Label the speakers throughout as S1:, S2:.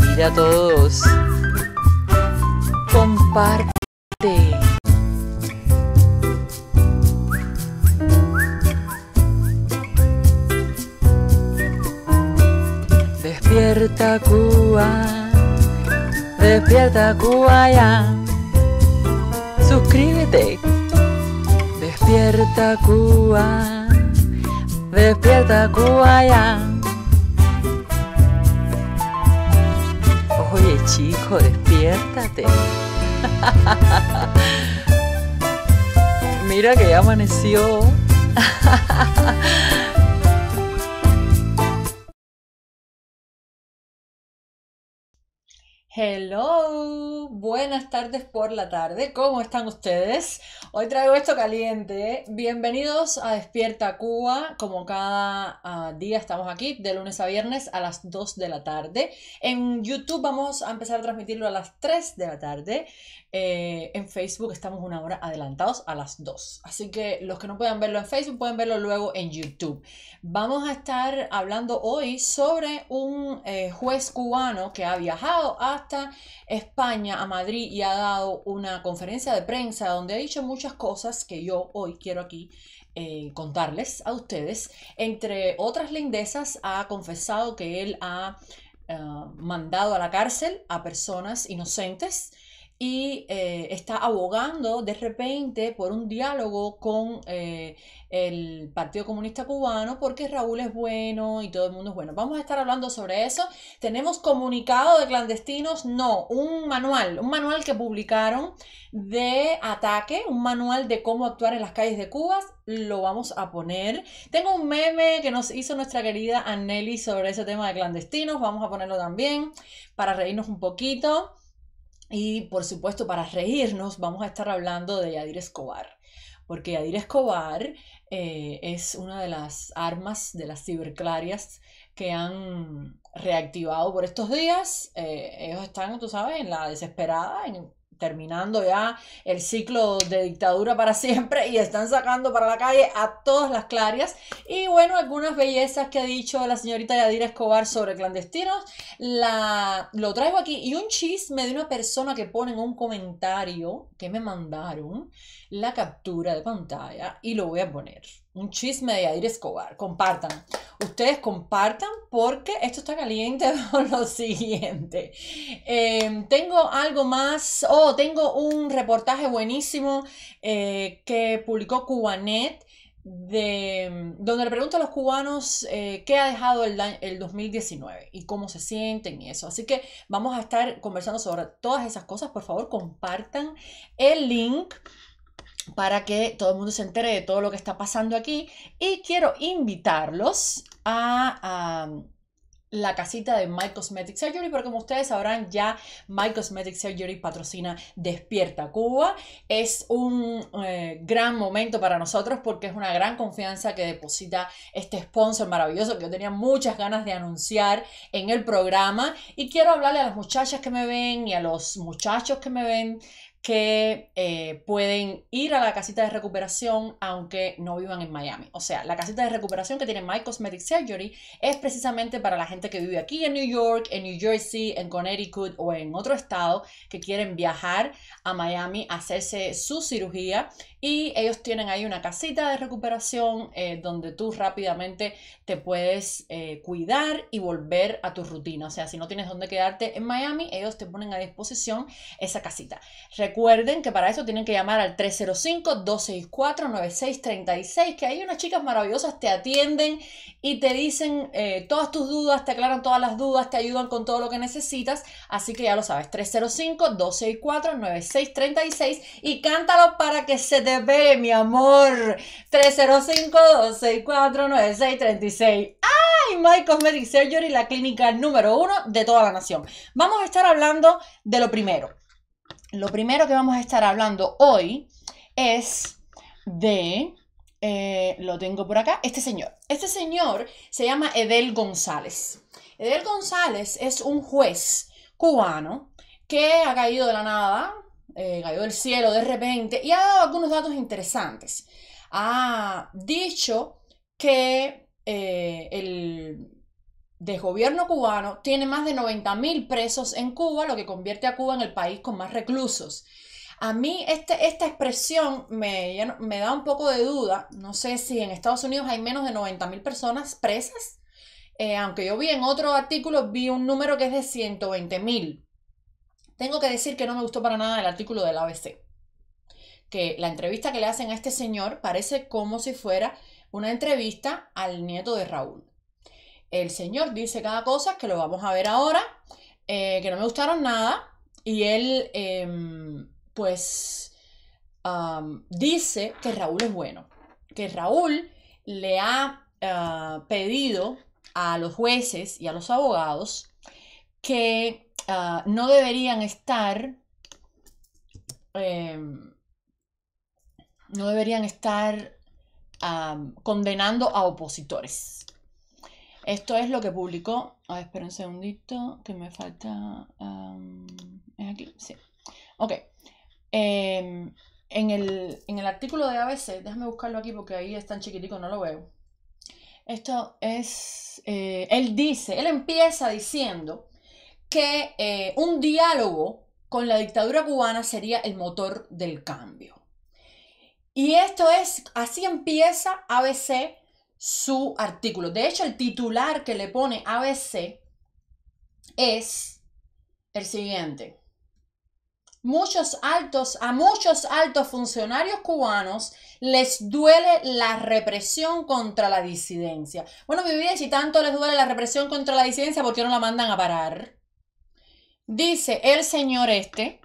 S1: mira a todos. Comparte. Despierta Cuba, despierta Cuba ya. Suscríbete. Despierta Cuba, despierta Cuba ya.
S2: chico, despiértate.
S1: Mira que ya amaneció. Hello, buenas tardes por la tarde, ¿cómo están ustedes? Hoy traigo esto caliente. Bienvenidos a Despierta Cuba, como cada ah, día estamos aquí de lunes a viernes a las 2 de la tarde. En YouTube vamos a empezar a transmitirlo a las 3 de la tarde. Eh, en Facebook estamos una hora adelantados a las 2. Así que los que no puedan verlo en Facebook pueden verlo luego en YouTube. Vamos a estar hablando hoy sobre un eh, juez cubano que ha viajado hasta España, a Madrid, y ha dado una conferencia de prensa donde ha dicho muchas cosas que yo hoy quiero aquí eh, contarles a ustedes. Entre otras lindezas, ha confesado que él ha eh, mandado a la cárcel a personas inocentes y eh, está abogando de repente por un diálogo con eh, el Partido Comunista Cubano porque Raúl es bueno y todo el mundo es bueno. Vamos a estar hablando sobre eso. Tenemos comunicado de clandestinos, no, un manual, un manual que publicaron de ataque, un manual de cómo actuar en las calles de Cuba. Lo vamos a poner. Tengo un meme que nos hizo nuestra querida Anneli sobre ese tema de clandestinos. Vamos a ponerlo también para reírnos un poquito. Y por supuesto, para reírnos, vamos a estar hablando de Yadir Escobar, porque Yadir Escobar eh, es una de las armas de las ciberclarias que han reactivado por estos días. Eh, ellos están, tú sabes, en la desesperada, en terminando ya el ciclo de dictadura para siempre y están sacando para la calle a todas las clarias. Y bueno, algunas bellezas que ha dicho la señorita Yadira Escobar sobre clandestinos, la, lo traigo aquí. Y un chisme de una persona que pone en un comentario que me mandaron la captura de pantalla y lo voy a poner un chisme de aire Escobar. Compartan. Ustedes compartan porque esto está caliente por lo siguiente. Em, tengo algo más. Oh, tengo un reportaje buenísimo eh, que publicó Cubanet. De, donde le pregunto a los cubanos eh, qué ha dejado el, el 2019 y cómo se sienten y eso. Así que vamos a estar conversando sobre todas esas cosas. Por favor, compartan el link para que todo el mundo se entere de todo lo que está pasando aquí. Y quiero invitarlos a, la casita de My Cosmetic Surgery, porque como ustedes sabrán ya My Cosmetic Surgery patrocina Despierta Cuba. Es un eh, gran momento para nosotros porque es una gran confianza que deposita este sponsor maravilloso que yo tenía muchas ganas de anunciar en el programa y quiero hablarle a las muchachas que me ven y a los muchachos que me ven que eh, pueden ir a la casita de recuperación aunque no vivan en Miami. O sea, la casita de recuperación que tiene My Cosmetic Surgery es precisamente para la gente que vive aquí en New York, en New Jersey, en Connecticut o en otro estado que quieren viajar a Miami a hacerse su cirugía ellos tienen ahí una casita de recuperación eh, donde tú rápidamente te puedes eh, cuidar y volver a tu rutina. O sea, si no tienes dónde quedarte en Miami, ellos te ponen a disposición esa casita. Recuerden que para eso tienen que llamar al 305-264-9636, que hay unas chicas maravillosas te atienden y te dicen eh, todas tus dudas, te aclaran todas las dudas, te ayudan con todo lo que necesitas. Así que ya lo sabes, 305-264-9636 y cántalo para que se te mi amor. 305-264-9636. ¡Ay! My Cosmetic Surgery, la clínica número uno de toda la nación. Vamos a estar hablando de lo primero. Lo primero que vamos a estar hablando hoy es de... Eh, lo tengo por acá, este señor. Este señor se llama Edel González. Edel González es un juez cubano que ha caído de la nada, eh, cayó del cielo de repente y ha dado algunos datos interesantes. Ha dicho que eh, el desgobierno cubano tiene más de 90.000 presos en Cuba, lo que convierte a Cuba en el país con más reclusos. A mí este, esta expresión me, me, da un poco de duda. No sé si en Estados Unidos hay menos de 90.000 personas presas, eh, aunque yo vi en otro artículo, vi un número que es de 120.000. Tengo que decir que no me gustó para nada el artículo del ABC, que la entrevista que le hacen a este señor parece como si fuera una entrevista al nieto de Raúl. El señor dice cada cosa, que lo vamos a ver ahora, eh, que no me gustaron nada, y él, em, pues, dice que Raúl es bueno, que Raúl le ha ah, pedido a los jueces y a los abogados que Ah, no deberían estar, em, no deberían estar condenando a opositores. Esto es lo que publicó. A ver, espera un segundito, que me falta. ¿Es aquí? Sí. Ok. Em, en, el, artículo de ABC, déjame buscarlo aquí porque ahí es tan chiquitico, no lo veo. Esto es, eh, él dice, él empieza diciendo que eh, un diálogo con la dictadura cubana sería el motor del cambio. Y esto es, así empieza ABC su artículo. De hecho, el titular que le pone ABC es el siguiente. Muchos altos, a muchos altos funcionarios cubanos les duele la represión contra la disidencia. Bueno, mi vida, si tanto les duele la represión contra la disidencia, ¿por qué no la mandan a parar? Dice el señor este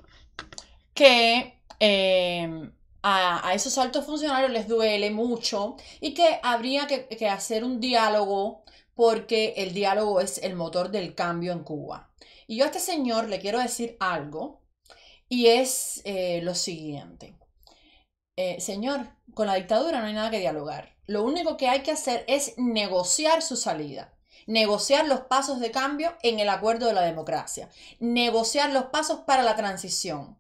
S1: que eh, a, esos altos funcionarios les duele mucho y que habría que, hacer un diálogo porque el diálogo es el motor del cambio en Cuba. Y yo a este señor le quiero decir algo y es eh, lo siguiente. Eh, señor, con la dictadura no hay nada que dialogar. Lo único que hay que hacer es negociar su salida negociar los pasos de cambio en el acuerdo de la democracia, negociar los pasos para la transición.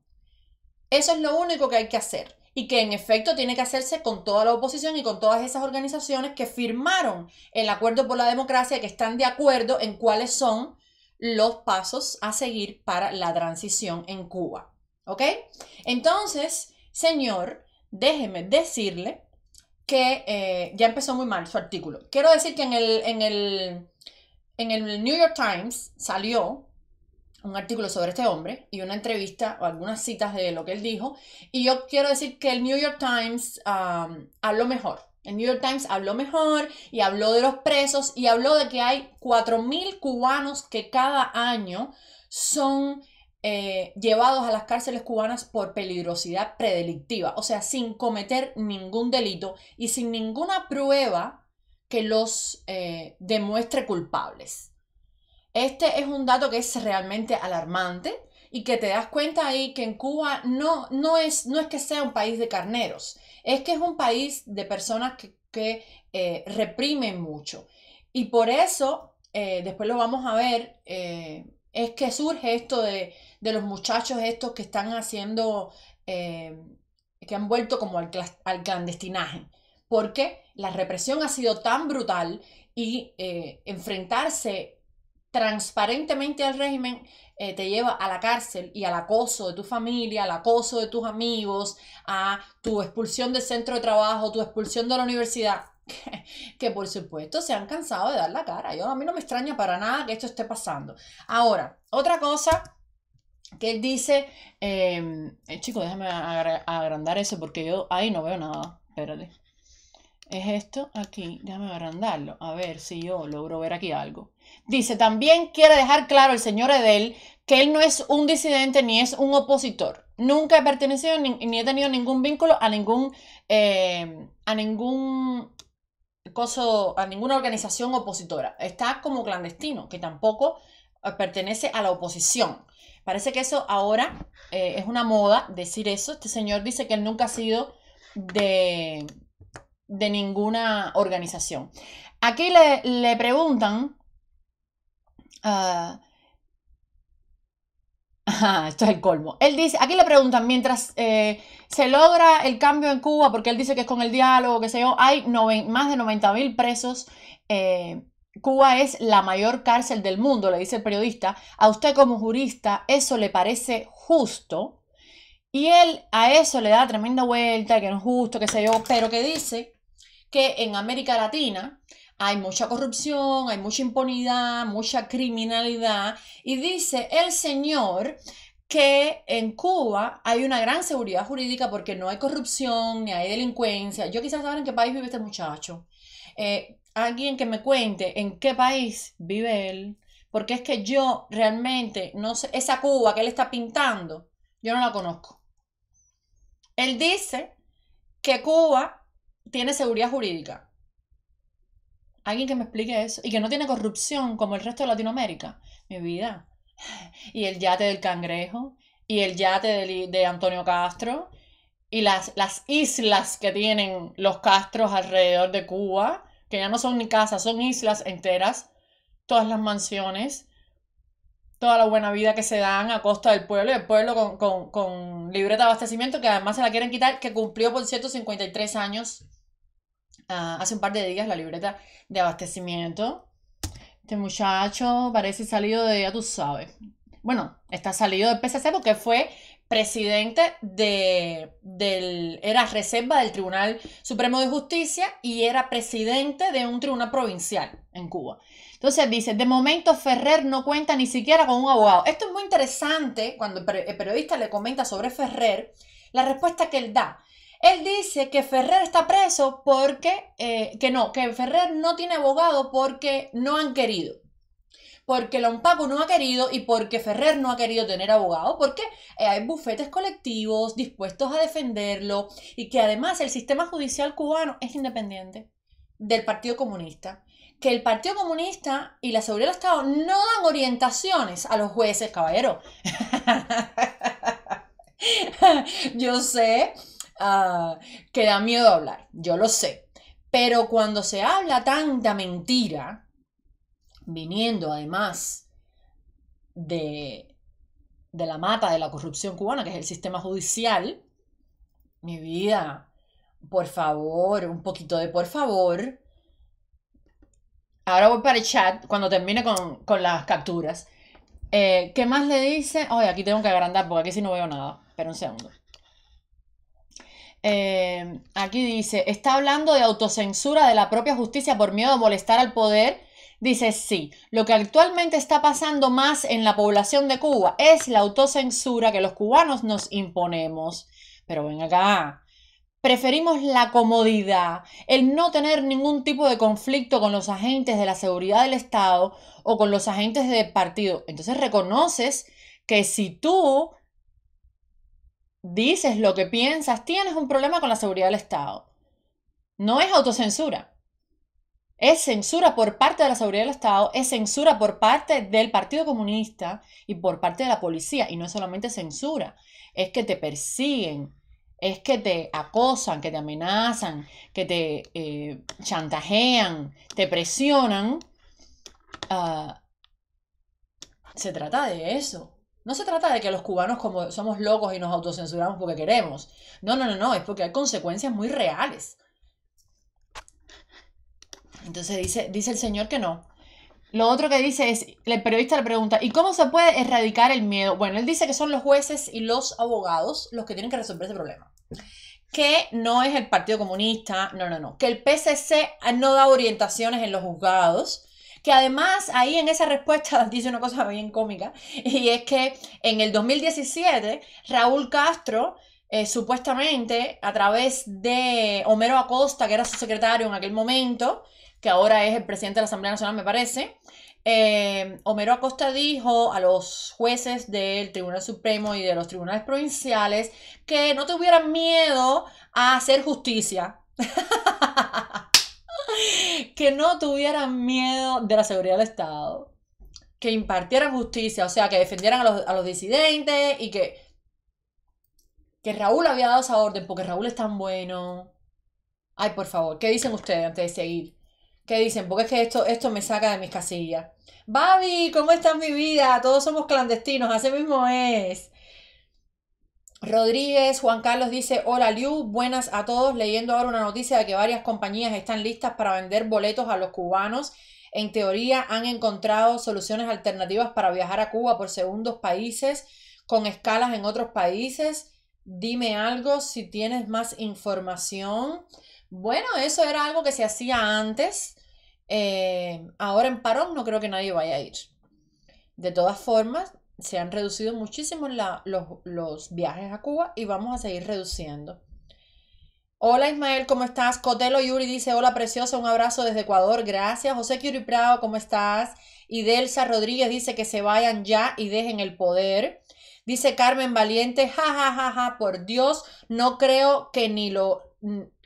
S1: Eso es lo único que hay que hacer y que en efecto tiene que hacerse con toda la oposición y con todas esas organizaciones que firmaron el acuerdo por la democracia y que están de acuerdo en cuáles son los pasos a seguir para la transición en Cuba. ¿Ok? Entonces, señor, déjeme decirle que eh, ya empezó muy mal su artículo. Quiero decir que en el, en el New York Times salió un artículo sobre este hombre y una entrevista o algunas citas de lo que él dijo. Y yo quiero decir que el New York Times um, habló mejor. El New York Times habló mejor y habló de los presos y habló de que hay 4.000 cubanos que cada año son eh, llevados a las cárceles cubanas por peligrosidad predelictiva, o sea, sin cometer ningún delito y sin ninguna prueba que los eh, demuestre culpables. Este es un dato que es realmente alarmante y que te das cuenta ahí que en Cuba no, no, es, no es que sea un país de carneros, es que es un país de personas que, eh, reprimen mucho. Y por eso, eh, después lo vamos a ver, es que surge esto de, los muchachos estos que están haciendo, que han vuelto como al, al clandestinaje porque la represión ha sido tan brutal y eh, enfrentarse transparentemente al régimen eh, te lleva a la cárcel y al acoso de tu familia, al acoso de tus amigos, a tu expulsión del centro de trabajo, tu expulsión de la universidad, que, por supuesto se han cansado de dar la cara. Yo a mí no me extraña para nada que esto esté pasando. Ahora, otra cosa que él dice, eh, eh chico, déjame agrandar eso porque yo ahí no veo nada. Espérate es esto aquí. Déjame agrandarlo. A ver si yo logro ver aquí algo. Dice, también quiere dejar claro el señor Edel que él no es un disidente ni es un opositor. Nunca he pertenecido ni, he tenido ningún vínculo a ningún, eh, a ningún coso, a ninguna organización opositora. Está como clandestino, que tampoco eh, pertenece a la oposición. Parece que eso ahora eh, es una moda decir eso. Este señor dice que él nunca ha sido de de ninguna organización. Aquí le, preguntan... Ah, ah, esto es el colmo. Él dice, aquí le preguntan, mientras eh, se logra el cambio en Cuba, porque él dice que es con el diálogo, que sé yo, hay más de 90 mil presos. Eh, Cuba es la mayor cárcel del mundo, le dice el periodista. A usted como jurista, ¿eso le parece justo? Y él a eso le da tremenda vuelta, que no es justo, que sé yo, pero que dice que en América Latina hay mucha corrupción, hay mucha impunidad, mucha criminalidad, y dice el señor que en Cuba hay una gran seguridad jurídica porque no hay corrupción, ni hay delincuencia. Yo quisiera saber en qué país vive este muchacho. Eh, alguien que me cuente en qué país vive él, porque es que yo realmente no sé, esa Cuba que él está pintando, yo no la conozco. Él dice que Cuba tiene seguridad jurídica. Alguien que me explique eso. Y que no tiene corrupción como el resto de Latinoamérica. Mi vida. Y el yate del cangrejo. Y el yate de, Antonio Castro. Y las, las islas que tienen los Castros alrededor de Cuba. Que ya no son ni casas, son islas enteras. Todas las mansiones toda la buena vida que se dan a costa del pueblo y el pueblo con, libreta de abastecimiento que además se la quieren quitar, que cumplió por cierto 53 años ah, hace un par de días la libreta de abastecimiento. Este muchacho parece salido de, ya tú sabes, bueno, está salido del PCC porque fue presidente de, del, era reserva del Tribunal Supremo de Justicia y era presidente de un tribunal provincial en Cuba. Entonces dice, de momento Ferrer no cuenta ni siquiera con un abogado. Esto es muy interesante cuando el periodista le comenta sobre Ferrer, la respuesta que él da. Él dice que Ferrer está preso porque, eh, que no, que Ferrer no tiene abogado porque no han querido. Porque Lompaco no ha querido y porque Ferrer no ha querido tener abogado, porque eh, hay bufetes colectivos dispuestos a defenderlo y que además el sistema judicial cubano es independiente del Partido Comunista que el Partido Comunista y la Seguridad del Estado no dan orientaciones a los jueces, caballero. Yo sé ah, que da miedo hablar, yo lo sé. Pero cuando se habla tanta mentira, viniendo además de, de la mata de la corrupción cubana, que es el sistema judicial, mi vida, por favor, un poquito de por favor, Ahora voy para el chat cuando termine con, las capturas. Eh, ¿Qué más le dice? Oye, aquí tengo que agrandar porque aquí sí no veo nada. Espera un segundo. Eh, aquí dice, está hablando de autocensura de la propia justicia por miedo a molestar al poder. Dice, sí, lo que actualmente está pasando más en la población de Cuba es la autocensura que los cubanos nos imponemos. Pero ven acá, Preferimos la comodidad, el no tener ningún tipo de conflicto con los agentes de la seguridad del Estado o con los agentes del partido. Entonces reconoces que si tú dices lo que piensas, tienes un problema con la seguridad del Estado. No es autocensura. Es censura por parte de la seguridad del Estado, es censura por parte del Partido Comunista y por parte de la policía. Y no es solamente censura, es que te persiguen es que te acosan, que te amenazan, que te eh, chantajean, te presionan. Ah, se trata de eso. No se trata de que los cubanos como somos locos y nos autocensuramos porque queremos. No, no, no, no, es porque hay consecuencias muy reales. Entonces dice, dice el señor que no. Lo otro que dice es, el periodista le pregunta, ¿y cómo se puede erradicar el miedo? Bueno, él dice que son los jueces y los abogados los que tienen que resolver ese problema que no es el Partido Comunista, no, no, no, que el PCC no da orientaciones en los juzgados, que además ahí en esa respuesta dice una cosa bien cómica, y es que en el 2017 Raúl Castro eh, supuestamente a través de Homero Acosta, que era su secretario en aquel momento, que ahora es el presidente de la Asamblea Nacional, me parece, Em, Homero Acosta dijo a los jueces del Tribunal Supremo y de los tribunales provinciales que no tuvieran miedo a hacer justicia. que no tuvieran miedo de la seguridad del Estado. Que impartieran justicia, o sea, que defendieran a los, disidentes y que. Que Raúl había dado esa orden porque Raúl es tan bueno. Ay, por favor, ¿qué dicen ustedes antes de seguir? ¿Qué dicen, porque es que esto, esto me saca de mis casillas. Babi, ¿cómo está mi vida? Todos somos clandestinos, así mismo es. Rodríguez, Juan Carlos dice, hola Liu, buenas a todos, leyendo ahora una noticia de que varias compañías están listas para vender boletos a los cubanos. En teoría han encontrado soluciones alternativas para viajar a Cuba por segundos países con escalas en otros países. Dime algo si tienes más información. Bueno, eso era algo que se hacía antes. Eh, ahora en parón no creo que nadie vaya a ir. De todas formas, se han reducido muchísimo los, viajes a Cuba y vamos a seguir reduciendo. Hola Ismael, ¿cómo estás? Cotelo Yuri dice, hola preciosa, un abrazo desde Ecuador, gracias. José Quiriprao, Prado, ¿cómo estás? Y Delsa Rodríguez dice que se vayan ya y dejen el poder. Dice Carmen Valiente, ja, ja, ja, ja, por Dios, no creo que ni lo,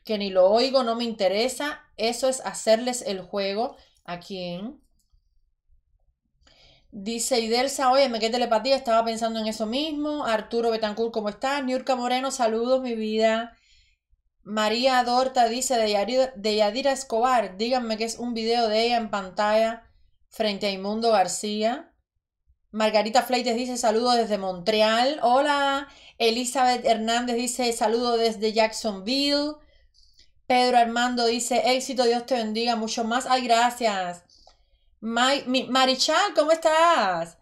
S1: que ni lo oigo, no me interesa. Eso es hacerles el juego. ¿A quién? Dice Idelsa, oye, me quedé telepatía, estaba pensando en eso mismo. Arturo Betancourt, ¿cómo estás? Niurka Moreno, saludos, mi vida. María Dorta dice de Yadira, Escobar, díganme que es un video de ella en pantalla frente a Imundo García. Margarita Fleites dice saludos desde Montreal. Hola. Elizabeth Hernández dice saludos desde Jacksonville. Pedro Armando dice, éxito, Dios te bendiga mucho más. Ay, gracias. Marichal, ¿cómo estás?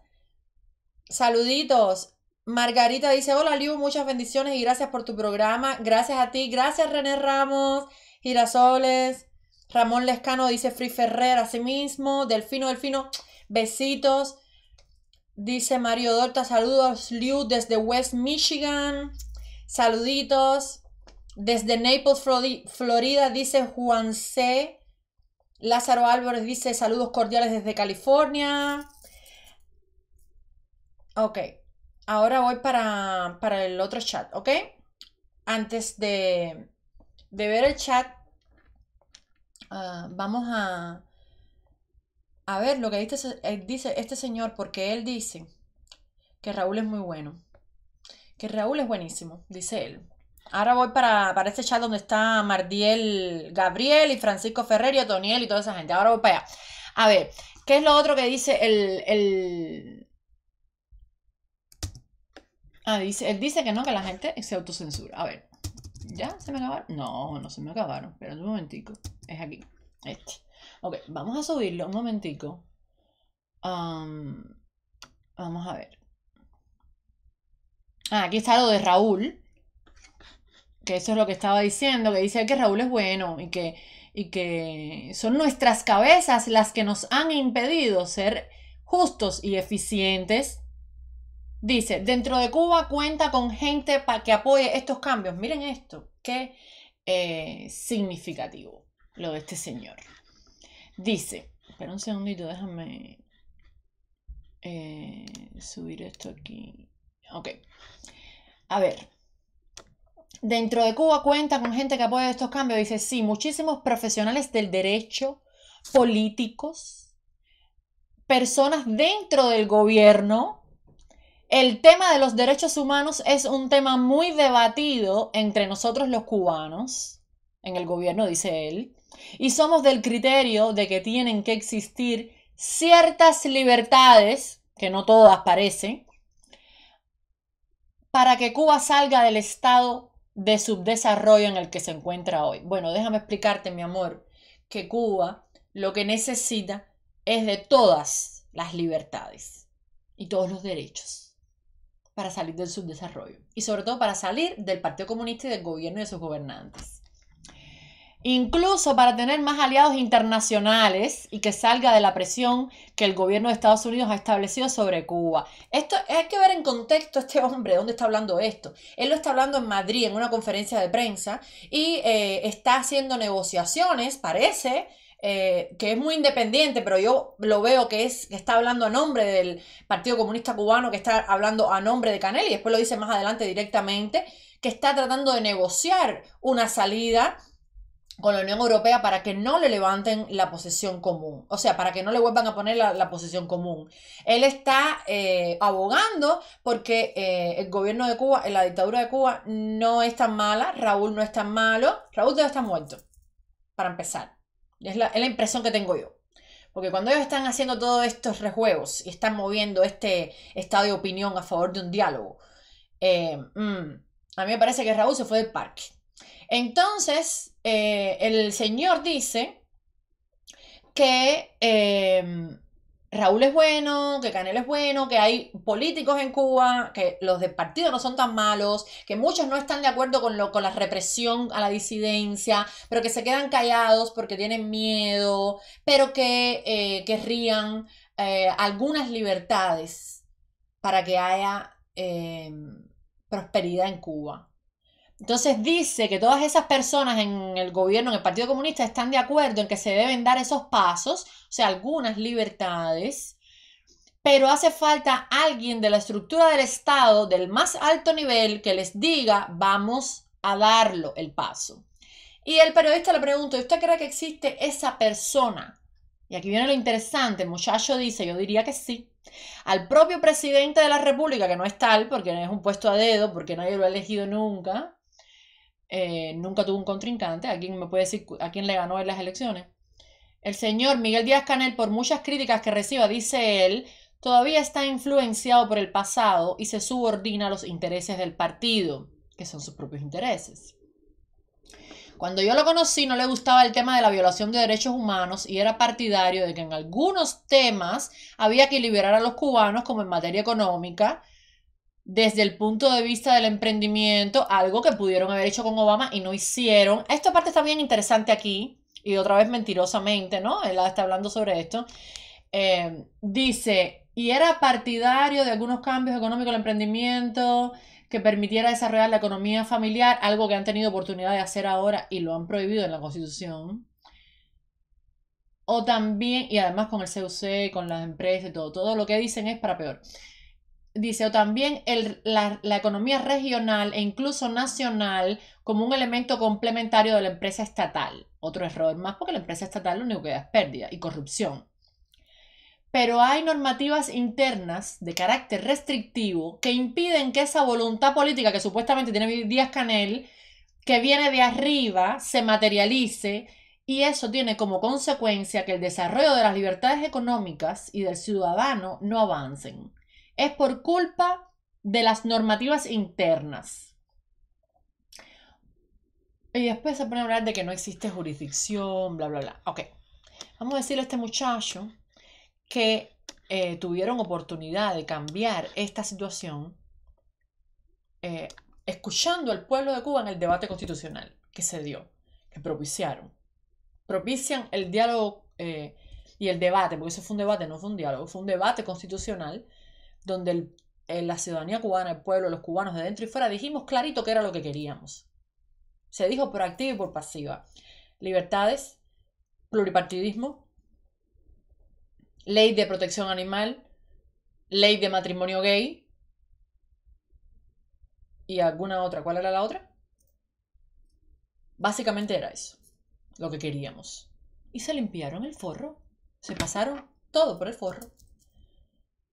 S1: Saluditos. Margarita dice, hola Liu, muchas bendiciones y gracias por tu programa. Gracias a ti, gracias René Ramos, Girasoles. Ramón Lescano dice Free Ferrer a sí mismo. Delfino, Delfino, besitos. Dice Mario Dorta, saludos Liu desde West Michigan. Saluditos. Desde Naples, Florida, dice Juan C. Lázaro Álvarez dice saludos cordiales desde California. Ok, ahora voy para, para el otro chat, ¿ok? Antes de, de ver el chat, ah, vamos a, a ver lo que eh, dice este señor, porque él dice que Raúl es muy bueno, que Raúl es buenísimo, dice él. Ahora voy para, para este chat donde está Mardiel Gabriel y Francisco Ferrer y y toda esa gente. Ahora voy para allá. A ver, ¿qué es lo otro que dice el, Ah, dice, él dice que no, que la gente se autocensura. A ver, ¿ya se me acabaron? No, no se me acabaron. pero un momentico. Es aquí. Este. Ok, vamos a subirlo un momentico. vamos a ver. Ah, aquí está lo de Raúl que eso es lo que estaba diciendo, que dice que Raúl es bueno y que, y que son nuestras cabezas las que nos han impedido ser justos y eficientes. Dice, dentro de Cuba cuenta con gente para que apoye estos cambios. Miren esto, qué eh, significativo lo de este señor. Dice, espera un segundito, déjame eh, subir esto aquí. Ok. A ver, Dentro de Cuba cuenta con gente que apoya estos cambios. Dice, sí, muchísimos profesionales del derecho, políticos, personas dentro del gobierno. El tema de los derechos humanos es un tema muy debatido entre nosotros los cubanos, en el gobierno, dice él, y somos del criterio de que tienen que existir ciertas libertades, que no todas parecen, para que Cuba salga del estado de subdesarrollo en el que se encuentra hoy. Bueno, déjame explicarte, mi amor, que Cuba lo que necesita es de todas las libertades y todos los derechos para salir del subdesarrollo y sobre todo para salir del Partido Comunista y del gobierno y de sus gobernantes incluso para tener más aliados internacionales y que salga de la presión que el gobierno de Estados Unidos ha establecido sobre Cuba. Esto hay que ver en contexto este hombre, ¿dónde está hablando esto? Él lo está hablando en Madrid en una conferencia de prensa y eh, está haciendo negociaciones, parece, eh, que es muy independiente, pero yo lo veo que es que está hablando a nombre del Partido Comunista Cubano, que está hablando a nombre de Canel, y después lo dice más adelante directamente, que está tratando de negociar una salida con la Unión Europea para que no le levanten la posesión común, o sea, para que no le vuelvan a poner la, posesión común. Él está eh, abogando porque eh, el gobierno de Cuba, la dictadura de Cuba no es tan mala, Raúl no es tan malo, Raúl debe estar muerto, para empezar. Es la, impresión que tengo yo. Porque cuando ellos están haciendo todos estos rejuegos y están moviendo este estado de opinión a favor de un diálogo, eh, mm, a mí me parece que Raúl se fue del parque. Entonces, eh, el señor dice que em, Raúl es bueno, que Canel es bueno, que hay políticos en Cuba, que los de partido no son tan malos, que muchos no están de acuerdo con, lo, con la represión a la disidencia, pero que se quedan callados porque tienen miedo, pero que eh, querrían eh, algunas libertades para que haya em, prosperidad en Cuba. Entonces dice que todas esas personas en el gobierno, en el Partido Comunista, están de acuerdo en que se deben dar esos pasos, o sea, algunas libertades, pero hace falta alguien de la estructura del Estado, del más alto nivel, que les diga, vamos a darlo el paso. Y el periodista le pregunta, ¿usted cree que existe esa persona? Y aquí viene lo interesante, el muchacho dice, yo diría que sí. Al propio presidente de la República, que no es tal, porque no es un puesto a dedo, porque nadie lo ha elegido nunca, eh, nunca tuvo un contrincante, ¿a quién me puede decir a quién le ganó en las elecciones? El señor Miguel Díaz Canel, por muchas críticas que reciba, dice él, todavía está influenciado por el pasado y se subordina a los intereses del partido, que son sus propios intereses. Cuando yo lo conocí no le gustaba el tema de la violación de derechos humanos y era partidario de que en algunos temas había que liberar a los cubanos como en materia económica, desde el punto de vista del emprendimiento, algo que pudieron haber hecho con Obama y no hicieron. Esta parte está bien interesante aquí, y otra vez mentirosamente, ¿no? Él está hablando sobre esto. Eh, dice, y era partidario de algunos cambios económicos del emprendimiento que permitiera desarrollar la economía familiar, algo que han tenido oportunidad de hacer ahora y lo han prohibido en la Constitución. O también, y además con el CUC, con las empresas y todo, todo lo que dicen es para peor. Dice, o también la, economía regional e incluso nacional como un elemento complementario de la empresa estatal. Otro error más, porque la empresa estatal lo único que da es pérdida y corrupción. Pero hay normativas internas de carácter restrictivo que impiden que esa voluntad política que supuestamente tiene Díaz Canel, que viene de arriba, se materialice y eso tiene como consecuencia que el desarrollo de las libertades económicas y del ciudadano no avancen es por culpa de las normativas internas. Y después se pone a hablar de que no existe jurisdicción, bla, bla, bla. Ok, vamos a decirle a este muchacho que eh, tuvieron oportunidad de cambiar esta situación eh, escuchando al pueblo de Cuba en el debate constitucional que se dio, que propiciaron. Propician el diálogo eh, y el debate, porque eso fue un debate, no fue un diálogo, fue un debate constitucional donde eh, la ciudadanía cubana, el pueblo, los cubanos de dentro y fuera, dijimos clarito que era lo que queríamos. Se dijo por activa y por pasiva. Libertades, pluripartidismo, ley de protección animal, ley de matrimonio gay y alguna otra. ¿Cuál era la otra? Básicamente era eso, lo que queríamos. Y se limpiaron el forro, se pasaron todo por el forro.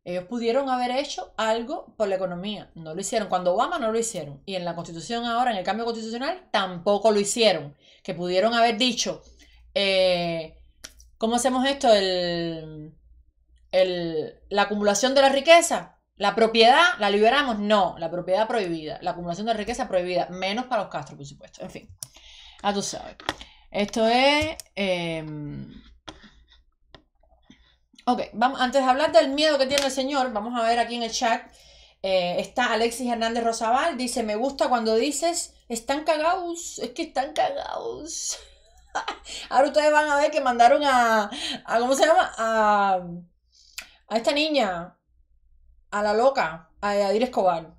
S1: Ellos pudieron haber hecho algo por la economía. No lo hicieron. Cuando Obama no lo hicieron. Y en la constitución ahora, en el cambio constitucional, tampoco lo hicieron. Que pudieron haber dicho, eh, ¿cómo hacemos esto? la acumulación de la riqueza. La propiedad la liberamos. No, la propiedad prohibida. La acumulación de riqueza prohibida. Menos para los Castro, por supuesto. En fin. a tú sabes. Esto es... Eh, Ok, vamos, antes de hablar del miedo que tiene el señor, vamos a ver aquí en el chat. Eh, está Alexis Hernández Rosabal, dice, me gusta cuando dices, están cagados, es que están cagados. Ahora ustedes van a ver que mandaron a, ¿cómo se llama? A, a, esta niña, a la loca, a Yadir Escobar.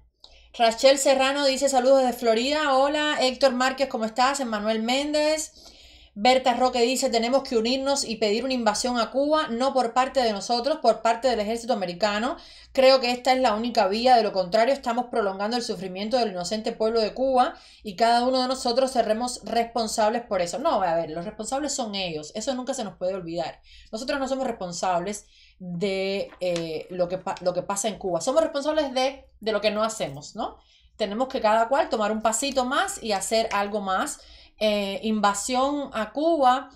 S1: Rachel Serrano dice, saludos desde Florida, hola, Héctor Márquez, ¿cómo estás? manuel Méndez. Berta Roque dice, tenemos que unirnos y pedir una invasión a Cuba, no por parte de nosotros, por parte del ejército americano. Creo que esta es la única vía, de lo contrario estamos prolongando el sufrimiento del inocente pueblo de Cuba y cada uno de nosotros seremos responsables por eso. No, a ver, los responsables son ellos, eso nunca se nos puede olvidar. Nosotros no somos responsables de eh, lo, que, lo que pasa en Cuba, somos responsables de, de lo que no hacemos, ¿no? Tenemos que cada cual tomar un pasito más y hacer algo más eh, invasión a Cuba,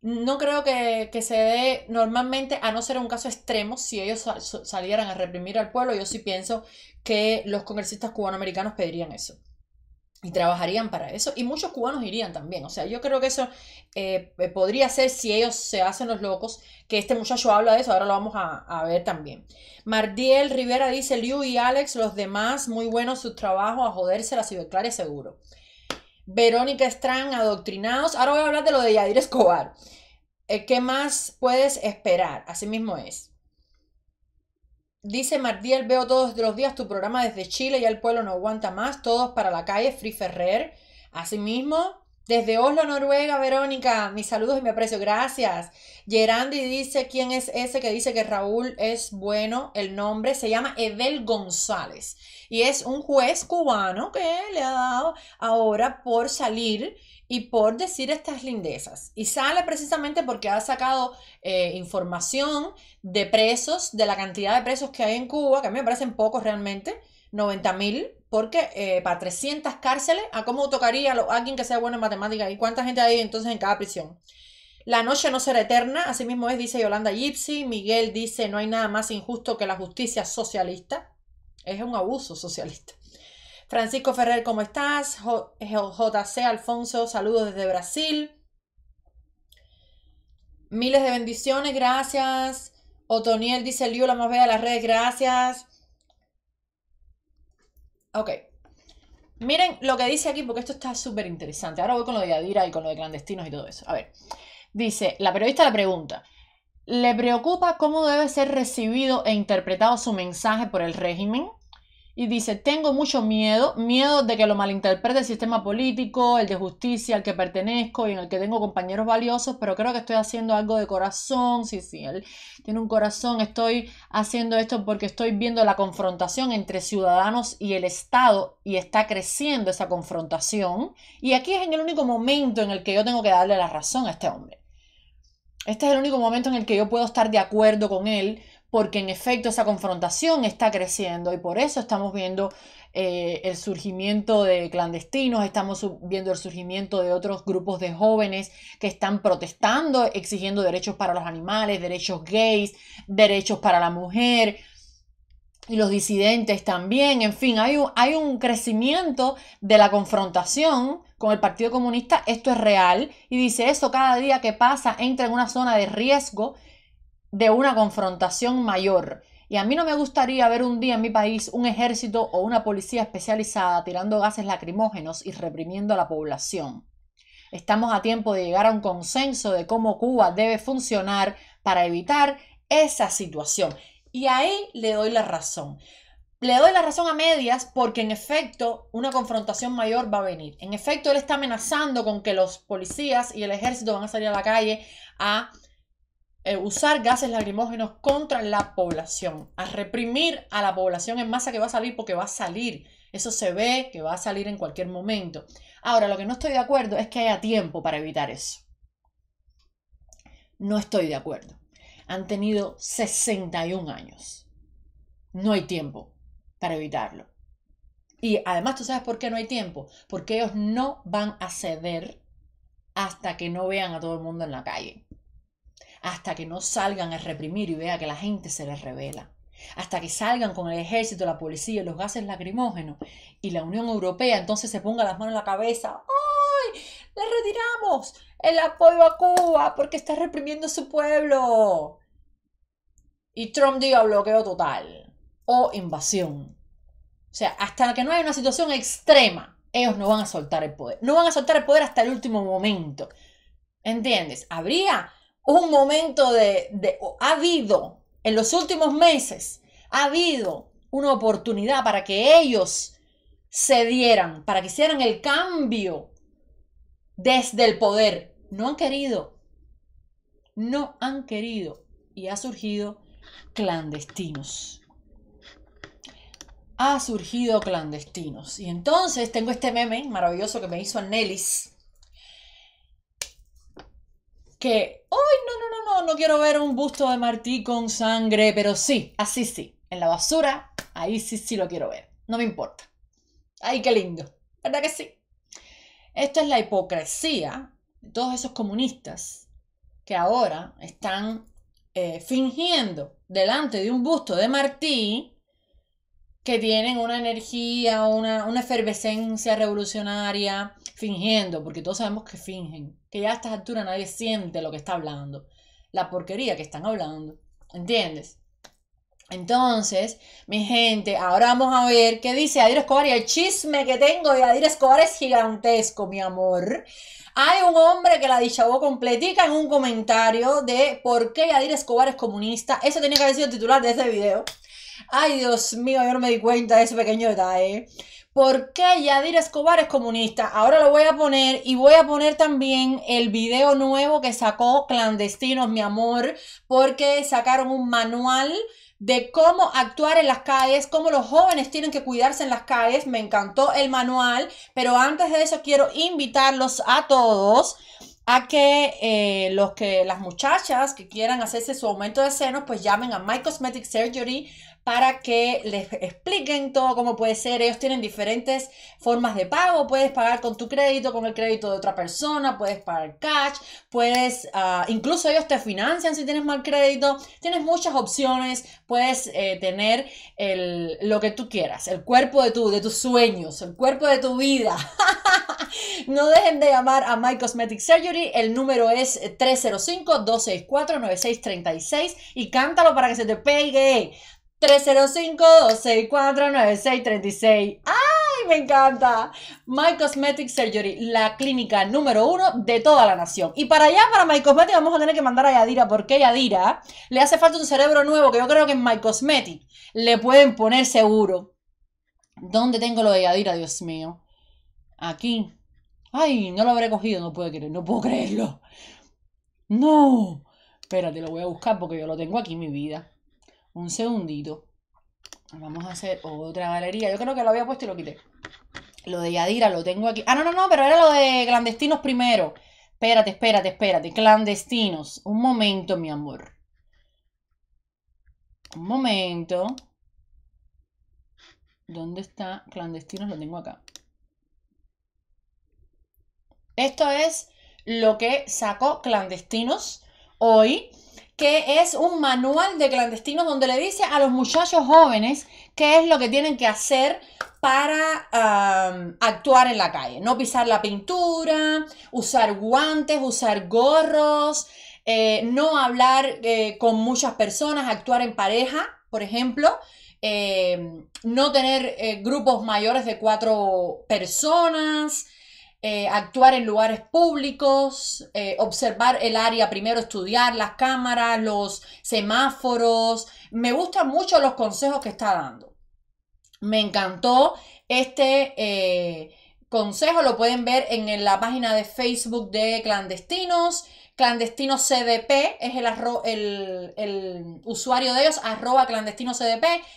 S1: no creo que, se dé normalmente, a no ser un caso extremo, si ellos salieran a reprimir al pueblo, yo sí pienso que los congresistas cubanoamericanos pedirían eso. Y trabajarían para eso. Y muchos cubanos irían también. O sea, yo creo que eso eh, podría ser si ellos se hacen los locos, que este muchacho habla de eso, ahora lo vamos a, ver también. Mardiel Rivera dice, Liu y Alex, los demás, muy buenos sus trabajos, a joderse la ciberclaria seguro. Verónica Estran Adoctrinados. Ahora voy a hablar de lo de Yadir Escobar. Eh, ¿Qué más puedes esperar? Así mismo es. Dice Mardiel, veo todos los días tu programa desde Chile, ya el pueblo no aguanta más, todos para la calle, Free Ferrer. Asimismo, desde Oslo, Noruega, Verónica, mis saludos y mi aprecio. Gracias. Gerandi dice, ¿quién es ese que dice que Raúl es bueno? El nombre se llama Edel González y es un juez cubano que le ha dado ahora por salir y por decir estas lindezas. Y sale precisamente porque ha sacado eh, información de presos, de la cantidad de presos que hay en Cuba, que a mí me parecen pocos realmente, 90 mil porque eh, para 300 cárceles, ¿a cómo tocaría a alguien que sea bueno en matemáticas? ¿Y cuánta gente hay entonces en cada prisión? La noche no será eterna, así mismo es, dice Yolanda Gipsy. Miguel dice, no hay nada más injusto que la justicia socialista. Es un abuso socialista. Francisco Ferrer, ¿cómo estás? JC eh, Alfonso, saludos desde Brasil. Miles de bendiciones, gracias. Otoniel dice, Liu, la más bella de las redes, gracias. Ok. Miren lo que dice aquí, porque esto está súper interesante. Ahora voy con lo de Yadira y con lo de clandestinos y todo eso. A ver, dice, la periodista la pregunta, ¿le preocupa cómo debe ser recibido e interpretado su mensaje por el régimen? y dice, tengo mucho miedo, miedo de que lo malinterprete el sistema político, el de justicia al que pertenezco y en el que tengo compañeros valiosos, pero creo que estoy haciendo algo de corazón, sí, sí, él tiene un corazón, estoy haciendo esto porque estoy viendo la confrontación entre ciudadanos y el Estado y está creciendo esa confrontación. Y aquí es en el único momento en el que yo tengo que darle la razón a este hombre. Este es el único momento en el que yo puedo estar de acuerdo con él, porque en efecto esa confrontación está creciendo y por eso estamos viendo eh, el surgimiento de clandestinos, estamos viendo el surgimiento de otros grupos de jóvenes que están protestando, exigiendo derechos para los animales, derechos gays, derechos para la mujer y los disidentes también, en fin, hay hay un crecimiento de la confrontación con el Partido Comunista, esto es real, y dice eso cada día que pasa entra en una zona de riesgo de una confrontación mayor. Y a mí no me gustaría ver un día en mi país un ejército o una policía especializada tirando gases lacrimógenos y reprimiendo a la población. Estamos a tiempo de llegar a un consenso de cómo Cuba debe funcionar para evitar esa situación. Y ahí le doy la razón. Le doy la razón a medias porque en efecto una confrontación mayor va a venir. En efecto, él está amenazando con que los policías y el ejército van a salir a la calle a eh, usar gases lacrimógenos contra la población, a reprimir a la población en masa que va a salir porque va a salir. Eso se ve que va a salir en cualquier momento. Ahora, lo que no estoy de acuerdo es que haya tiempo para evitar eso. No estoy de acuerdo. Han tenido 61 años. No hay tiempo para evitarlo. Y además, ¿tú sabes por qué no hay tiempo? Porque ellos no van a ceder hasta que no vean a todo el mundo en la calle hasta que no salgan a reprimir y vea que la gente se les revela, hasta que salgan con el ejército, la policía y los gases lacrimógenos y la Unión Europea entonces se ponga las manos en la cabeza. ¡Ay! ¡Le retiramos el apoyo a Cuba porque está reprimiendo a su pueblo! Y Trump diga bloqueo total o invasión. O sea, hasta que no haya una situación extrema, ellos no van a soltar el poder. No van a soltar el poder hasta el último momento. ¿Entiendes? Habría un momento de, ha habido en los últimos meses, ha habido una oportunidad para que ellos se dieran, para que hicieran el cambio desde el poder. No han querido, no han querido y ha surgido clandestinos. Ha surgido clandestinos. Y entonces tengo este meme maravilloso que me hizo Nelis, que, ¡ay, no, no, no, no! No quiero ver un busto de Martí con sangre, pero sí, así sí, en la basura, ahí sí, sí lo quiero ver. No me importa. ¡Ay, qué lindo! ¿Verdad que sí? Esto es la hipocresía de todos esos comunistas que ahora están eh, fingiendo delante de un busto de Martí que tienen una energía, una, efervescencia revolucionaria, fingiendo, porque todos sabemos que fingen, que ya a estas alturas nadie siente lo que está hablando, la porquería que están hablando, ¿entiendes? Entonces, mi gente, ahora vamos a ver qué dice Adir Escobar y el chisme que tengo de Adir Escobar es gigantesco, mi amor. Hay un hombre que la dichabó completica en un comentario de por qué Adir Escobar es comunista. Eso tenía que haber sido el titular de este video. Ay, Dios mío, yo no me di cuenta de ese pequeño detalle. ¿Por qué Yadira Escobar es comunista? Ahora lo voy a poner y voy a poner también el video nuevo que sacó Clandestinos, mi amor, porque sacaron un manual de cómo actuar en las calles, cómo los jóvenes tienen que cuidarse en las calles. Me encantó el manual, pero antes de eso quiero invitarlos a todos a que eh, los que las muchachas que quieran hacerse su aumento de senos pues llamen a My Cosmetic Surgery para que les expliquen todo cómo puede ser. Ellos tienen diferentes formas de pago. Puedes pagar con tu crédito, con el crédito de otra persona, puedes pagar cash, puedes, ah, incluso ellos te financian si tienes mal crédito. Tienes muchas opciones, puedes eh, tener lo que tú quieras, el cuerpo de, tu, de tus sueños, el cuerpo de tu vida. no dejen de llamar a My Cosmetic Surgery. El número es 305-264-9636 eh, y cántalo para que se te pegue. 305-264-9636. ¡Ay, me encanta! My Cosmetic Surgery, la clínica número uno de toda la nación. Y para allá, para My Cosmetic, vamos a tener que mandar a Yadira, porque Yadira le hace falta un cerebro nuevo que yo creo que en My Cosmetic le pueden poner seguro. ¿Dónde tengo lo de Yadira, Dios mío? Aquí. Ay, no lo habré cogido, no puedo creer, no puedo creerlo. No. Espérate, lo voy a buscar porque yo lo tengo aquí, en mi vida. Un segundito. Vamos a hacer otra galería. Yo creo que lo había puesto y lo quité. Lo de Yadira lo tengo aquí. Ah, no, no, no, pero era lo de clandestinos primero. Espérate, espérate, espérate. Clandestinos. Un momento, mi amor. Un momento. ¿Dónde está clandestinos? Lo tengo acá. Esto es lo que sacó clandestinos hoy que es un manual de clandestinos donde le dice a los muchachos jóvenes qué es lo que tienen que hacer para actuar en la calle. No pisar la pintura, usar guantes, usar gorros, eh, no hablar eh, con muchas personas, actuar en pareja, por ejemplo. Eh, no tener grupos mayores de cuatro personas, eh, actuar en lugares públicos, eh, observar el área primero, estudiar las cámaras, los semáforos. Me gustan mucho los consejos que está dando. Me encantó este eh, consejo, lo pueden ver en la página de Facebook de Clandestinos. Clandestino CDP es el, el, usuario de ellos, arroba clandestino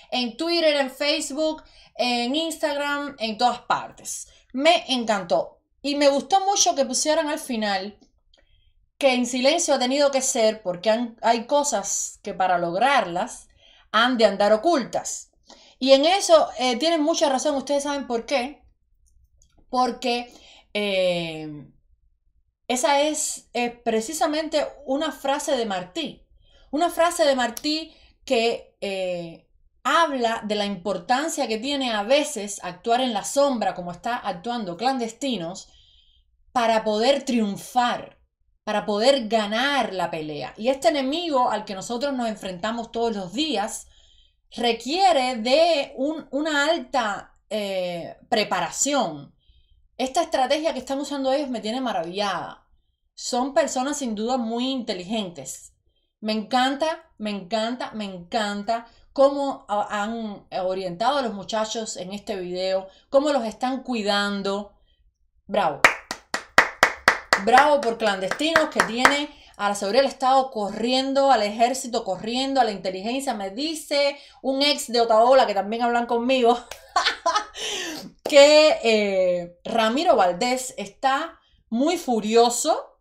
S1: en Twitter, en Facebook, en Instagram, en todas partes. Me encantó. Y me gustó mucho que pusieran al final que en silencio ha tenido que ser porque hay cosas que para lograrlas han de andar ocultas. Y en eso eh, tienen mucha razón, ustedes saben por qué. Porque eh, esa es precisamente una frase de Martí. Una frase de Martí que eh, habla de la importancia que tiene a veces actuar en la sombra como está actuando clandestinos para poder triunfar, para poder ganar la pelea. Y este enemigo al que nosotros nos enfrentamos todos los días requiere de una alta eh, preparación. Esta estrategia que están usando ellos me tiene maravillada. Son personas sin duda muy inteligentes. Me encanta, me encanta, me encanta cómo han orientado a los muchachos en este video, cómo los están cuidando. Bravo. Bravo por clandestinos que tiene a la seguridad del Estado corriendo, al ejército corriendo, a la inteligencia. Me dice un ex de Otaola, que también hablan conmigo, que eh, Ramiro Valdés está muy furioso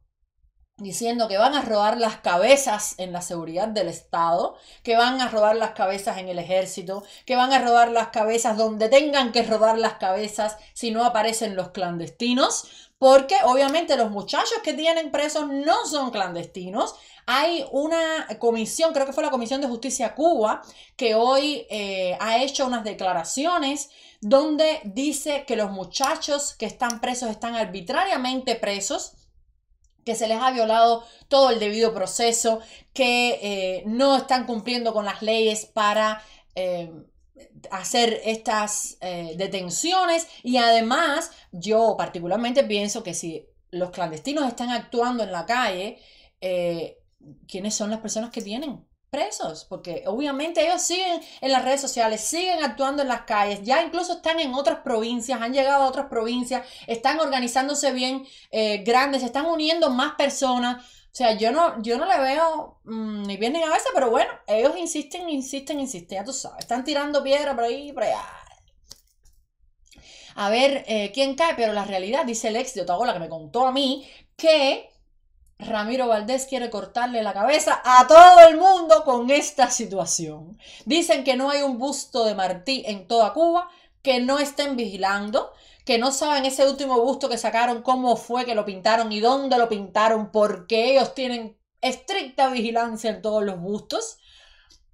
S1: diciendo que van a robar las cabezas en la seguridad del Estado, que van a robar las cabezas en el ejército, que van a robar las cabezas donde tengan que robar las cabezas si no aparecen los clandestinos, porque obviamente los muchachos que tienen presos no son clandestinos. Hay una comisión, creo que fue la Comisión de Justicia Cuba, que hoy eh, ha hecho unas declaraciones donde dice que los muchachos que están presos están arbitrariamente presos que se les ha violado todo el debido proceso, que eh, no están cumpliendo con las leyes para eh, hacer estas eh, detenciones y además yo particularmente pienso que si los clandestinos están actuando en la calle, eh, ¿quiénes son las personas que tienen? presos, porque obviamente ellos siguen en las redes sociales, siguen actuando en las calles, ya incluso están en otras provincias, han llegado a otras provincias, están organizándose bien eh, grandes, están uniendo más personas o sea, yo no, yo no le veo mm, ni bien ni veces, pero bueno, ellos insisten, insisten, insisten, ya tú sabes. Están tirando piedra por ahí, por allá. A ver eh, quién cae, pero la realidad, dice el ex de Otagola que me contó a mí, que Ramiro Valdés quiere cortarle la cabeza a todo el mundo con esta situación. Dicen que no hay un busto de Martí en toda Cuba, que no estén vigilando, que no saben ese último busto que sacaron, cómo fue que lo pintaron y dónde lo pintaron, porque ellos tienen estricta vigilancia en todos los bustos.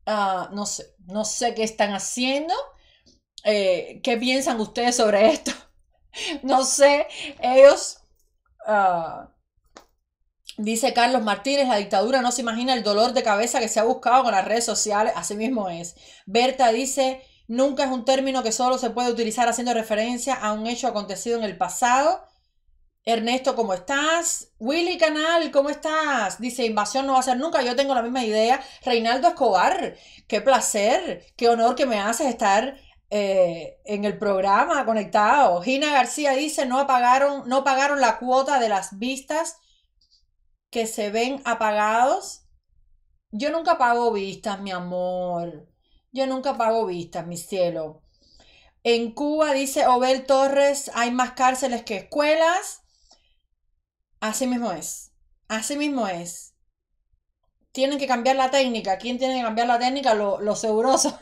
S1: Ah, no sé, no sé qué están haciendo. Eh, ¿Qué piensan ustedes sobre esto? no sé, ellos... Ah, dice Carlos Martínez, la dictadura no se imagina el dolor de cabeza que se ha buscado con las redes sociales, así mismo es. Berta dice, Nunca es un término que solo se puede utilizar haciendo referencia a un hecho acontecido en el pasado. Ernesto, ¿cómo estás? Willy Canal, ¿cómo estás? Dice, invasión no va a ser nunca, yo tengo la misma idea. Reinaldo Escobar, qué placer, qué honor que me haces estar eh, en el programa conectado. Gina García dice, no, apagaron, no pagaron la cuota de las vistas que se ven apagados. Yo nunca pago vistas, mi amor. Yo nunca pago vistas, mi cielo. En Cuba, dice Obel Torres, hay más cárceles que escuelas. Así mismo es. Así mismo es. Tienen que cambiar la técnica. ¿Quién tiene que cambiar la técnica? los segurosos.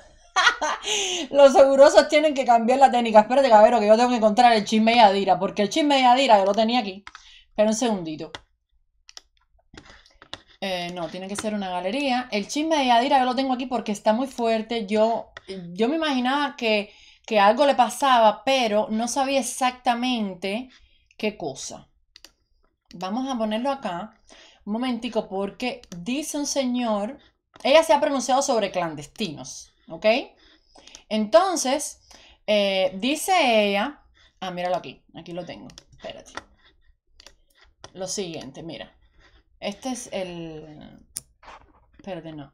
S1: los segurosos tienen que cambiar la técnica. Espérate, cabrero, que yo tengo que encontrar el chisme de Adira. Porque el chisme de Adira yo lo tenía aquí. Espera un segundito. Eh, no, tiene que ser una galería. El chisme de Yadira lo tengo aquí porque está muy fuerte. Yo, yo me imaginaba que, algo le pasaba, pero no sabía exactamente qué cosa. Vamos a ponerlo acá. Un momentico, porque dice un señor. Ella se ha pronunciado sobre clandestinos, ¿ok? Entonces, eh, dice ella. Ah, míralo aquí. Aquí lo tengo. Espérate. Lo siguiente, mira. Este es el... Espérate, no.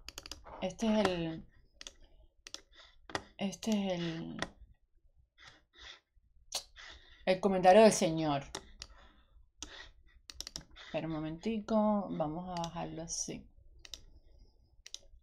S1: Este es el... Este es el... El comentario del señor. Espera un momentico. Vamos a bajarlo así.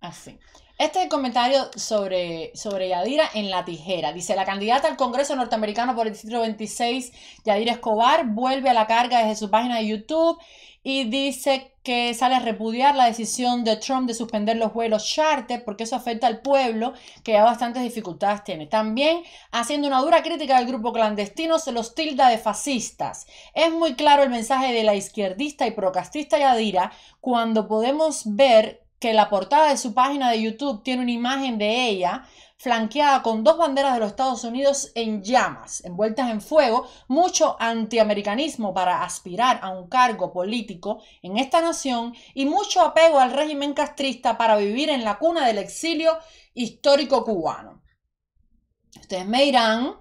S1: Así. Ah, este es el comentario sobre, sobre Yadira en la tijera. Dice, la candidata al Congreso norteamericano por el distrito 26, Yadira Escobar, vuelve a la carga desde su página de YouTube y dice que sale a repudiar la decisión de Trump de suspender los vuelos charter porque eso afecta al pueblo que ya bastantes dificultades tiene. También haciendo una dura crítica del grupo clandestino se los tilda de fascistas. Es muy claro el mensaje de la izquierdista y procastista Yadira cuando podemos ver que la portada de su página de YouTube tiene una imagen de ella flanqueada con dos banderas de los Estados Unidos en llamas, envueltas en fuego, mucho antiamericanismo para aspirar a un cargo político en esta nación y mucho apego al régimen castrista para vivir en la cuna del exilio histórico cubano. Ustedes me dirán,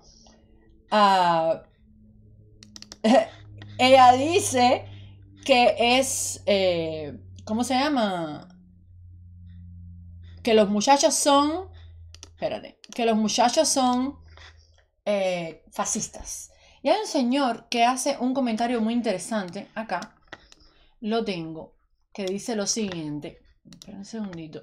S1: ah, ella dice que es, eh, ¿cómo se llama? que los muchachos son, espérate, que los muchachos son eh, fascistas. Y hay un señor que hace un comentario muy interesante, acá lo tengo, que dice lo siguiente, espera un segundito,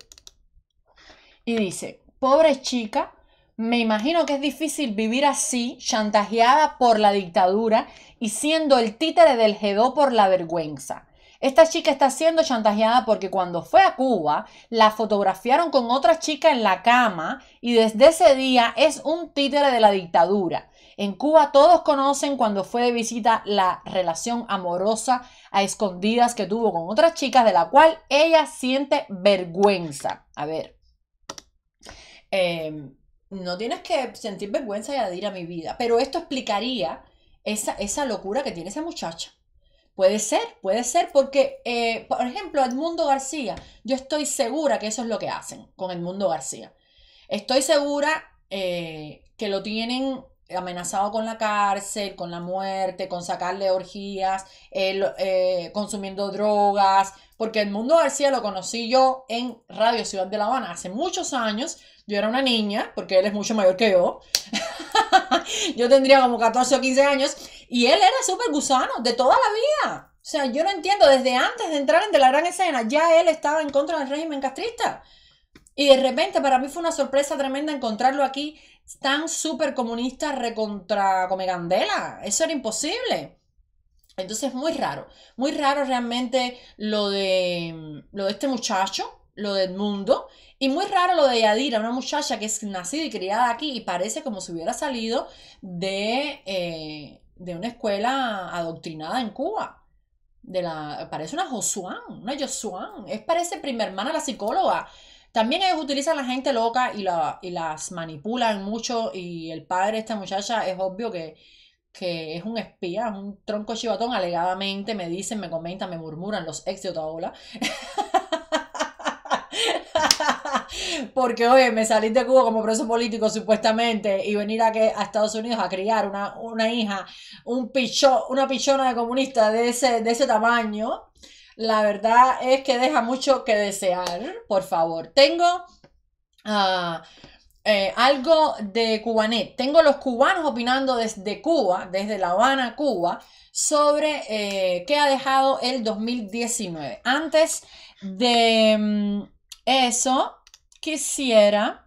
S1: y dice, pobre chica, me imagino que es difícil vivir así, chantajeada por la dictadura y siendo el títere del G2 por la vergüenza. Esta chica está siendo chantajeada porque cuando fue a Cuba la fotografiaron con otra chica en la cama y desde ese día es un títere de la dictadura. En Cuba todos conocen cuando fue de visita la relación amorosa a escondidas que tuvo con otras chicas de la cual ella siente vergüenza. A ver. Em, no tienes que sentir vergüenza, y a mi vida. Pero esto explicaría esa locura que tiene esa muchacha. Puede ser, puede ser, porque, eh, por ejemplo, Edmundo García, yo estoy segura que eso es lo que hacen con Edmundo García. Estoy segura eh, que lo tienen amenazado con la cárcel, con la muerte, con sacarle orgías, eh, consumiendo drogas, porque Edmundo García lo conocí yo en Radio Ciudad de La Habana hace muchos años. Yo era una niña, porque él es mucho mayor que yo. yo tendría como 14 o 15 años, y él era súper gusano de toda la vida. O sea, yo no entiendo, desde antes de entrar en la gran escena, ya él estaba en contra del régimen castrista. Y de repente para mí fue una sorpresa tremenda encontrarlo aquí tan súper comunista recontra come Gandela Eso era imposible. Entonces, muy raro, muy raro realmente lo de, lo de este muchacho, lo del mundo. Y muy raro lo de Yadira, una muchacha que es nacida y criada aquí y parece como si hubiera salido de, eh, de una escuela adoctrinada en Cuba. De la, parece una Josuán, una Josuán. Es parece primera hermana la psicóloga. También ellos utilizan la gente loca y, la, y las manipulan mucho. Y el padre de esta muchacha es obvio que, que es un espía, un tronco chivatón, alegadamente, me dicen, me comentan, me murmuran los ex de Otaola. Porque, oye, me salí de Cuba como preso político supuestamente y venir a, a Estados Unidos a criar una, hija, un una pichona de comunista de ese, tamaño, la verdad es que deja mucho que desear, por favor. Tengo... Ah, eh, algo de Cubanet. Tengo los cubanos opinando desde Cuba, desde La Habana, Cuba, sobre eh, qué ha dejado el 2019. Antes de mm, eso, quisiera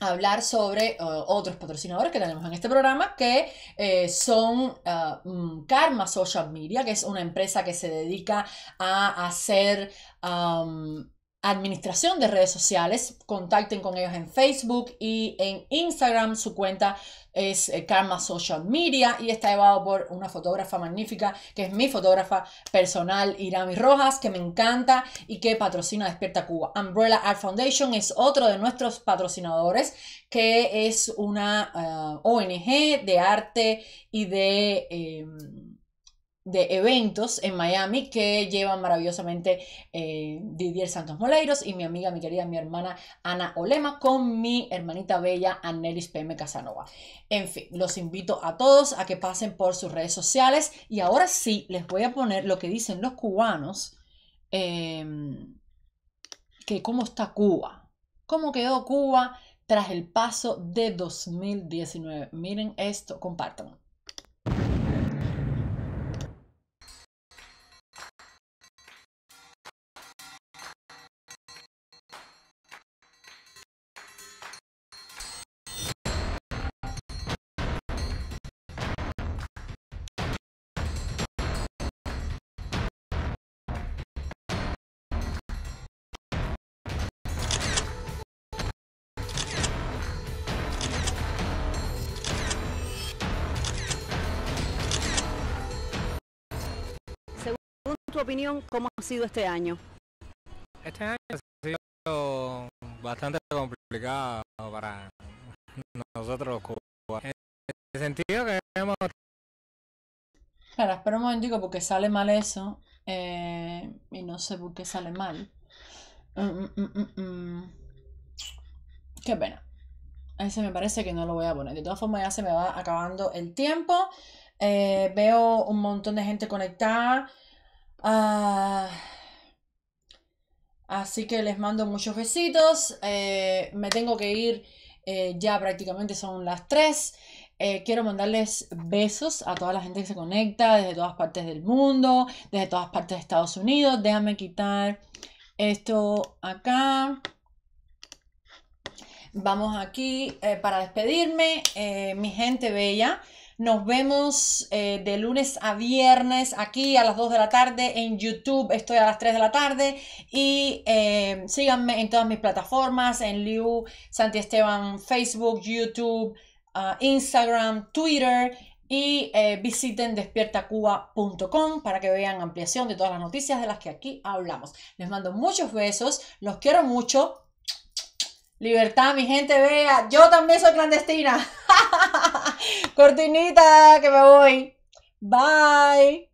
S1: hablar sobre eh, otros patrocinadores que tenemos en este programa, que eh, son eh, mm, Karma Social Media, que es una empresa que se dedica a hacer administración de redes sociales. Contacten con ellos en Facebook y en Instagram. Su cuenta es eh, Karma Social Media y está llevado por una fotógrafa magnífica que es mi fotógrafa personal, Irami Rojas, que me encanta y que patrocina Despierta Cuba. Umbrella Art Foundation es otro de nuestros patrocinadores, que es una eh, ONG de arte y de... Em, de eventos en Miami que llevan maravillosamente eh, Didier Santos Moleiros y mi amiga, mi querida, mi hermana Ana Olema con mi hermanita bella Annelis PM Casanova. En fin, los invito a todos a que pasen por sus redes sociales y ahora sí les voy a poner lo que dicen los cubanos, em, que cómo está Cuba, cómo quedó Cuba tras el paso de 2019. Miren esto, compártanlo. tu opinión, ¿cómo ha sido este año?
S2: Este año ha sido bastante complicado para nosotros En el sentido que hemos...
S1: Claro, espera un momentico porque sale mal eso eh, y no sé por qué sale mal. Mm, mm, mm, qué pena. Ese me parece que no lo voy a poner. De todas formas ya se me va acabando el tiempo. Eh, veo un montón de gente conectada. Ah, así que les mando muchos besitos. Eh, me tengo que ir. Eh, ya prácticamente son las 3. Eh, quiero mandarles besos a toda la gente que se conecta desde todas partes del mundo, desde todas partes de Estados Unidos. Déjame quitar esto acá. Vamos aquí para despedirme, mi gente bella. Nos vemos eh, de lunes a viernes aquí a las 2 de la tarde. En YouTube estoy a las 3 de la tarde. Y eh, síganme en todas mis plataformas, en Liu, Santi Esteban, Facebook, YouTube, ah, Instagram, Twitter. Y eh, visiten despiertacuba.com para que vean ampliación de todas las noticias de las que aquí hablamos. Les mando muchos besos, los quiero mucho. Libertad, mi gente, vea, yo también soy clandestina. Cortinita, que me voy. Bye.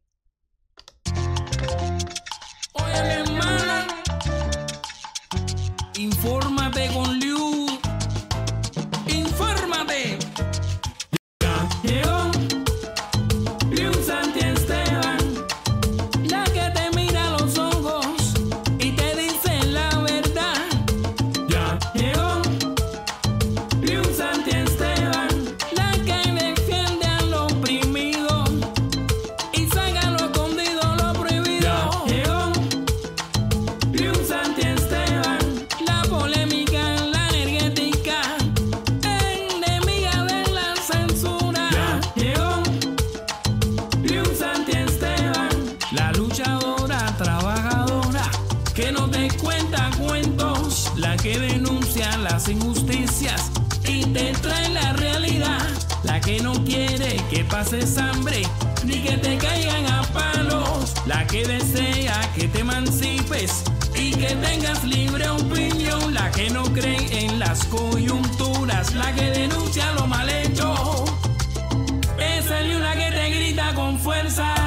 S2: hambre, ni que te caigan a palos. La que desea que te emancipes y que tengas libre opinión. La que no cree en las coyunturas, la que denuncia lo mal hecho. Esa es la que te grita con fuerza.